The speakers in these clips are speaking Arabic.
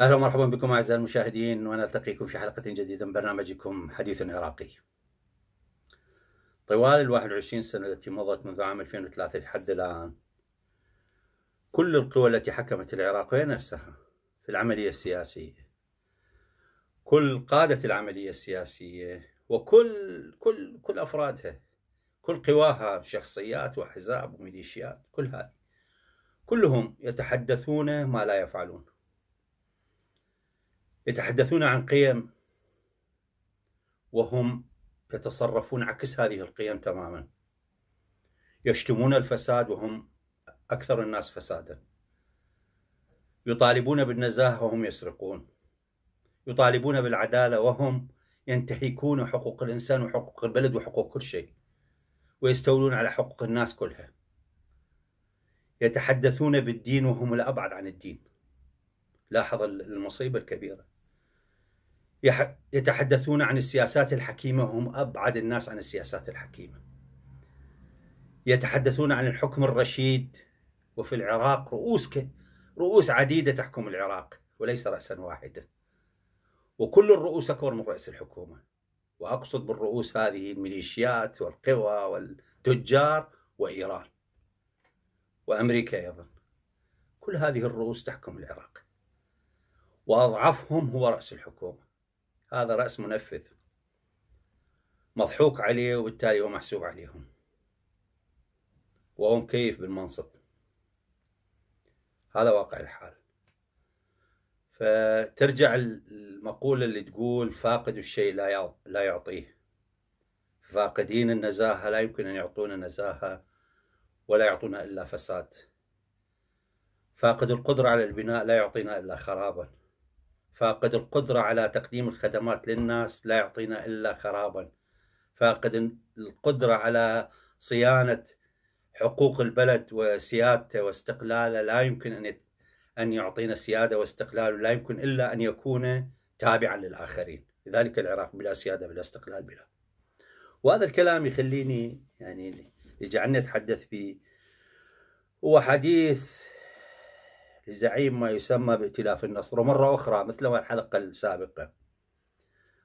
اهلا ومرحبا بكم اعزائي المشاهدين ونلتقيكم في حلقه جديده من برنامجكم حديث عراقي. طوال ال 21 سنه التي مضت منذ عام 2003 لحد الان كل القوى التي حكمت العراق هي نفسها في العملية السياسية كل قادة العملية السياسية وكل كل كل أفرادها كل قواها شخصيات وأحزاب وميليشيات كل هذه كلهم يتحدثون ما لا يفعلون يتحدثون عن قيم وهم يتصرفون عكس هذه القيم تماما يشتمون الفساد وهم أكثر الناس فسادا يطالبون بالنزاهة وهم يسرقون يطالبون بالعدالة وهم ينتهكون حقوق الإنسان وحقوق البلد وحقوق كل شيء ويستولون على حقوق الناس كلها يتحدثون بالدين وهم الأبعد عن الدين لاحظ المصيبة الكبيرة يتحدثون عن السياسات الحكيمة وهم أبعد الناس عن السياسات الحكيمة يتحدثون عن الحكم الرشيد وفي العراق رؤوس رؤوس عديدة تحكم العراق وليس رأسا واحدا وكل الرؤوس أكبر من رئيس الحكومة وأقصد بالرؤوس هذه الميليشيات والقوى والتجار وإيران وأمريكا أيضا كل هذه الرؤوس تحكم العراق وأضعفهم هو رأس الحكومة هذا رأس منفذ مضحوك عليه وبالتالي هو محسوب عليهم وهو مكيف بالمنصب هذا واقع الحال فترجع المقولة اللي تقول فاقد الشيء لا يعطيه فاقدين النزاهة لا يمكن أن يعطونا نزاهة ولا يعطونا إلا فساد فاقد القدرة على البناء لا يعطينا إلا خرابا فاقد القدرة على تقديم الخدمات للناس لا يعطينا إلا خرابا فاقد القدرة على صيانة حقوق البلد وسيادته واستقلاله لا يمكن أن أن يعطينا سيادة واستقلال لا يمكن إلا أن يكون تابعا للآخرين لذلك العراق بلا سيادة بلا استقلال بلا وهذا الكلام يخليني يعني يجعلني أتحدث فيه هو حديث لزعيم ما يسمى بائتلاف النصر ومرة أخرى مثل ما الحلقة السابقة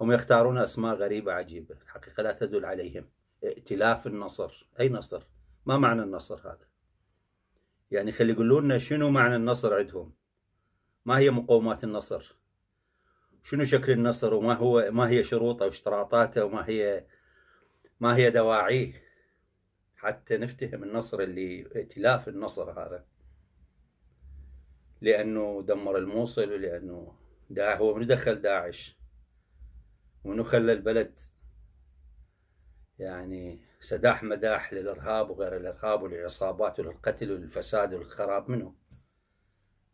هم يختارون أسماء غريبة عجيبة الحقيقة لا تدل عليهم ائتلاف النصر أي نصر ما معنى النصر هذا يعني خلي يقولوا لنا شنو معنى النصر عندهم ما هي مقومات النصر شنو شكل النصر وما هو ما هي شروطه واشتراطاته وما هي ما هي دواعيه حتى نفتهم النصر اللي ائتلاف النصر هذا لانه دمر الموصل ولانه دا هو من دخل داعش ومنو خلى البلد يعني سداح مداح للارهاب وغير الارهاب وللعصابات وللقتل وللفساد والخراب منه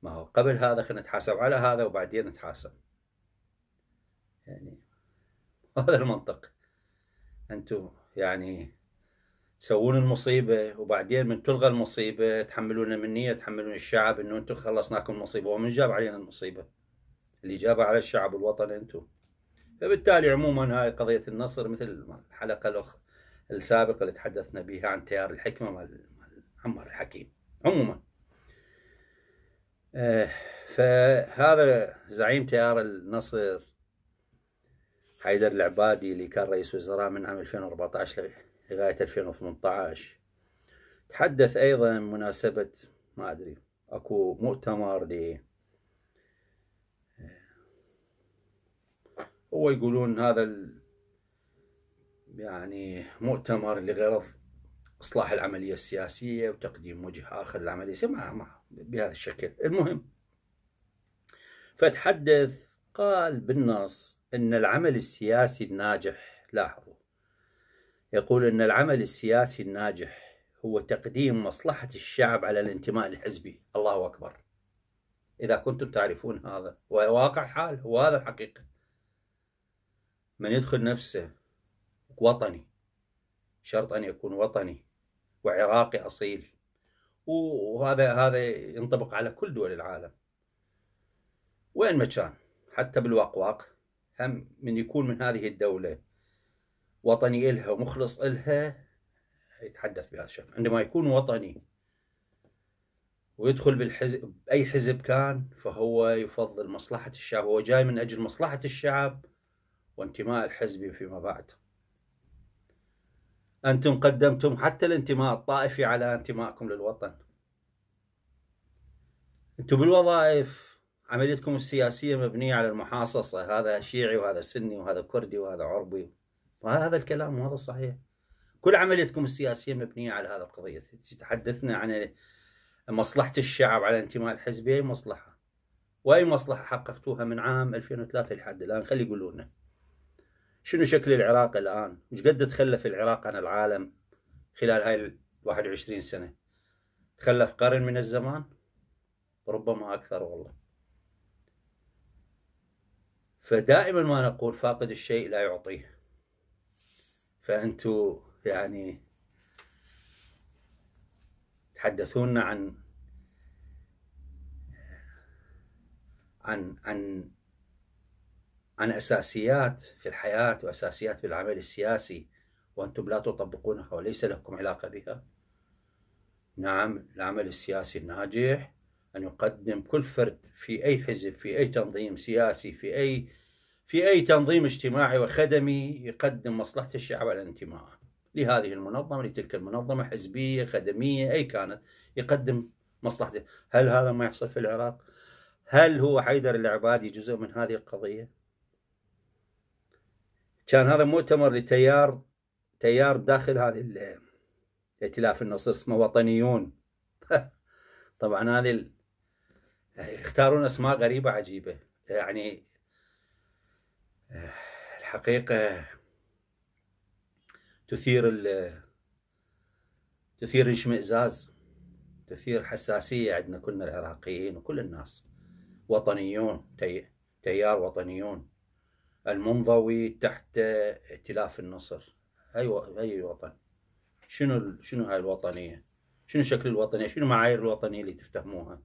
ما هو قبل هذا خلينا نتحاسب على هذا وبعدين نتحاسب يعني هذا المنطق انتم يعني تسوون المصيبه وبعدين من تلغى المصيبه تحملون منية تحملون الشعب انه انتم خلصناكم المصيبه ومن جاب علينا المصيبه الاجابه على الشعب والوطن انتم فبالتالي عموما هاي قضيه النصر مثل الحلقه الاخرى السابقه اللي تحدثنا بها عن تيار الحكمه مال عمار الحكيم عموما آه، فهذا زعيم تيار النصر حيدر العبادي اللي كان رئيس وزراء من عام 2014 لغايه 2018 تحدث ايضا مناسبه ما ادري اكو مؤتمر هو يقولون هذا ال... يعني مؤتمر لغرض اصلاح العمليه السياسيه وتقديم وجه اخر للعمليه السياسيه ما, ما بهذا الشكل المهم فتحدث قال بالنص ان العمل السياسي الناجح لاحظوا يقول ان العمل السياسي الناجح هو تقديم مصلحه الشعب على الانتماء الحزبي الله اكبر اذا كنتم تعرفون هذا وواقع حال وهذا الحقيقه من يدخل نفسه وطني شرط أن يكون وطني وعراقي أصيل وهذا هذا ينطبق على كل دول العالم وين ما كان حتى بالواقواق هم من يكون من هذه الدولة وطني إلها ومخلص إلها يتحدث بهذا الشكل عندما يكون وطني ويدخل بالحزب أي حزب كان فهو يفضل مصلحة الشعب هو جاي من أجل مصلحة الشعب وانتماء الحزبي فيما بعد أنتم قدمتم حتى الانتماء الطائفي على انتمائكم للوطن أنتم بالوظائف عمليتكم السياسية مبنية على المحاصصة هذا شيعي وهذا سني وهذا كردي وهذا عربي وهذا الكلام وهذا الصحيح كل عمليتكم السياسية مبنية على هذا القضية تحدثنا عن مصلحة الشعب على انتماء الحزبي أي مصلحة وأي مصلحة حققتوها من عام 2003 لحد الآن خلي يقولوا لنا شنو شكل العراق الآن وش قد تخلف العراق عن العالم خلال هاي ال 21 سنة تخلف قرن من الزمان ربما أكثر والله فدائما ما نقول فاقد الشيء لا يعطيه فأنتوا يعني تحدثونا عن عن عن عن أساسيات في الحياة وأساسيات في العمل السياسي وأنتم لا تطبقونها وليس لكم علاقة بها نعم العمل السياسي الناجح أن يقدم كل فرد في أي حزب في أي تنظيم سياسي في أي في أي تنظيم اجتماعي وخدمي يقدم مصلحة الشعب على انتمائه لهذه المنظمة لتلك المنظمة حزبية خدمية أي كانت يقدم مصلحته هل هذا ما يحصل في العراق؟ هل هو حيدر العبادي جزء من هذه القضية؟ كان هذا مؤتمر لتيار تيار داخل هذه الائتلاف النصر اسمه وطنيون طبعا هذه يختارون اسماء غريبه عجيبه يعني الحقيقه تثير ال... تثير الاشمئزاز تثير حساسيه عندنا كلنا العراقيين وكل الناس وطنيون تي... تيار وطنيون المنضوي تحت ائتلاف النصر هاي و... هاي وطن شنو شنو هاي الوطنيه شنو شكل الوطنيه شنو معايير الوطنيه اللي تفتهموها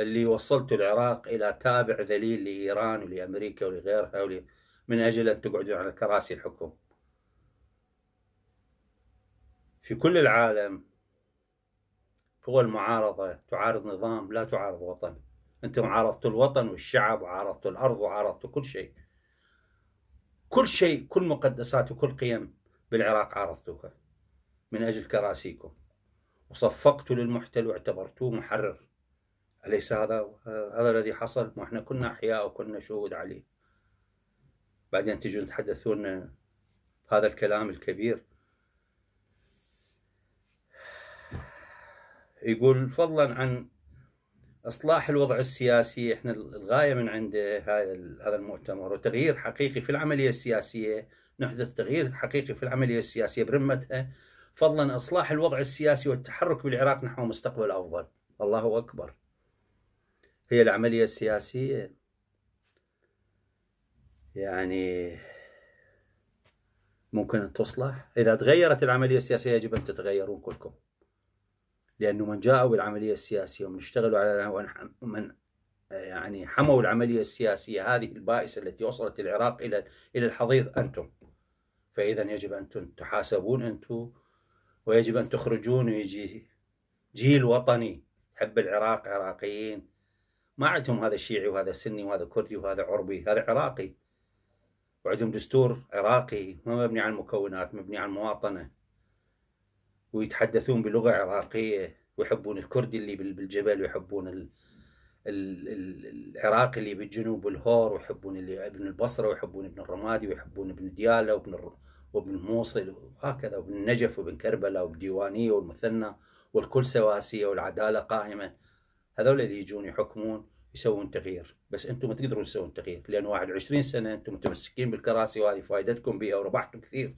اللي وصلتوا العراق الى تابع ذليل لايران ولامريكا ولغيرها ول... من اجل ان تقعدوا على كراسي الحكم في كل العالم قوى المعارضة تعارض نظام لا تعارض وطن أنتم عارضتوا الوطن والشعب وعارضتوا الأرض وعارضتوا كل شيء كل شيء كل مقدسات وكل قيم بالعراق عرضتوها من أجل كراسيكم وصفقت للمحتل واعتبرتوه محرر أليس هذا هذا الذي حصل ما احنا كنا أحياء وكنا شهود عليه بعدين تجون تحدثون هذا الكلام الكبير يقول فضلا عن اصلاح الوضع السياسي احنا الغايه من عنده هذا هذا المؤتمر وتغيير حقيقي في العمليه السياسيه نحدث تغيير حقيقي في العمليه السياسيه برمتها فضلا اصلاح الوضع السياسي والتحرك بالعراق نحو مستقبل افضل الله اكبر هي العمليه السياسيه يعني ممكن ان تصلح اذا تغيرت العمليه السياسيه يجب ان تتغيرون كلكم لأنه من جاءوا بالعملية السياسية ومن اشتغلوا على من آه، يعني حموا العملية السياسية هذه البائسة التي وصلت العراق إلى إلى الحضيض أنتم فإذا يجب أن تحاسبون أنتم ويجب أن تخرجون ويجي جيل وطني يحب العراق عراقيين ما عندهم هذا شيعي وهذا سني وهذا كردي وهذا عربي هذا عراقي وعندهم دستور عراقي ما مبني على المكونات مبني على المواطنة ويتحدثون بلغة عراقية ويحبون الكردي اللي بالجبل ويحبون ال... ال... العراقي اللي بالجنوب والهور ويحبون اللي ابن البصرة ويحبون ابن الرمادي ويحبون ابن ديالة وابن الر... وابن الموصل وهكذا وابن النجف وابن كربلاء والديوانية والمثنى والكل سواسية والعدالة قائمة هذول اللي يجون يحكمون يسوون تغيير بس انتم ما تقدرون تسوون تغيير لان 21 سنه انتم متمسكين بالكراسي وهذه فائدتكم بها وربحتوا كثير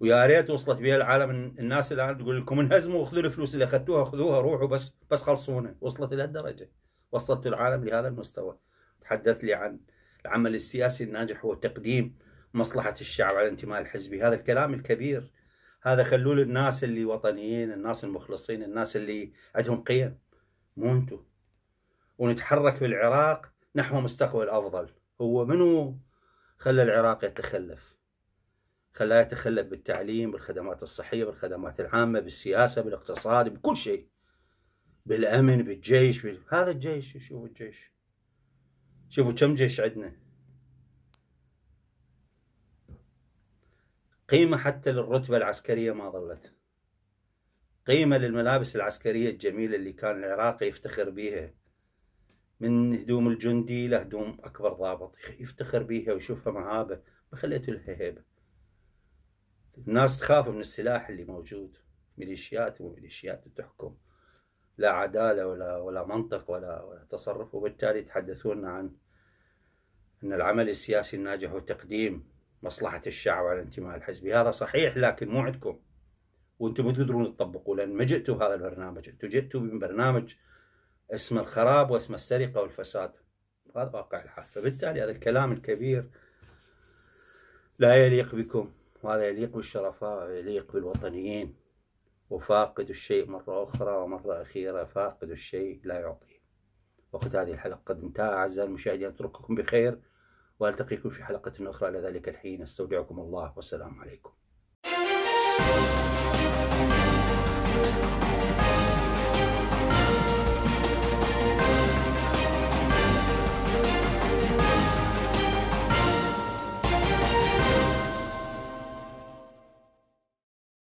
ويا ريت وصلت بها العالم الناس الان تقول لكم انهزموا وخذوا الفلوس اللي اخذتوها خذوها روحوا بس بس خلصونا وصلت الى الدرجه وصلت العالم لهذا المستوى تحدث لي عن العمل السياسي الناجح هو تقديم مصلحه الشعب على الانتماء الحزبي هذا الكلام الكبير هذا خلوه للناس اللي وطنيين الناس المخلصين الناس اللي عندهم قيم مو انتم ونتحرك بالعراق نحو مستقبل افضل هو منو خلى العراق يتخلف لا يتخلف بالتعليم بالخدمات الصحية بالخدمات العامة بالسياسة بالاقتصاد بكل شيء بالأمن بالجيش بال... هذا الجيش شوفوا الجيش شوفوا كم جيش عندنا قيمة حتى للرتبة العسكرية ما ظلت قيمة للملابس العسكرية الجميلة اللي كان العراقي يفتخر بيها من هدوم الجندي لهدوم أكبر ضابط يفتخر بيها ويشوفها معابة ما خليته لها هيبة الناس تخاف من السلاح اللي موجود ميليشيات وميليشيات تحكم لا عداله ولا ولا منطق ولا ولا تصرف وبالتالي يتحدثون عن ان العمل السياسي الناجح هو تقديم مصلحه الشعب على انتماء الحزبي هذا صحيح لكن مو عندكم وانتم ما تقدرون تطبقوا لان ما جئتوا بهذا البرنامج انتم جئتوا من برنامج اسم الخراب واسم السرقه والفساد هذا واقع الحال فبالتالي هذا الكلام الكبير لا يليق بكم وهذا يليق بالشرفاء ويليق بالوطنيين وفاقد الشيء مرة أخرى ومرة أخيرة فاقد الشيء لا يعطيه وقت هذه الحلقة قد انتهى أعزائي المشاهدين أترككم بخير وألتقيكم في حلقة أخرى إلى ذلك الحين أستودعكم الله والسلام عليكم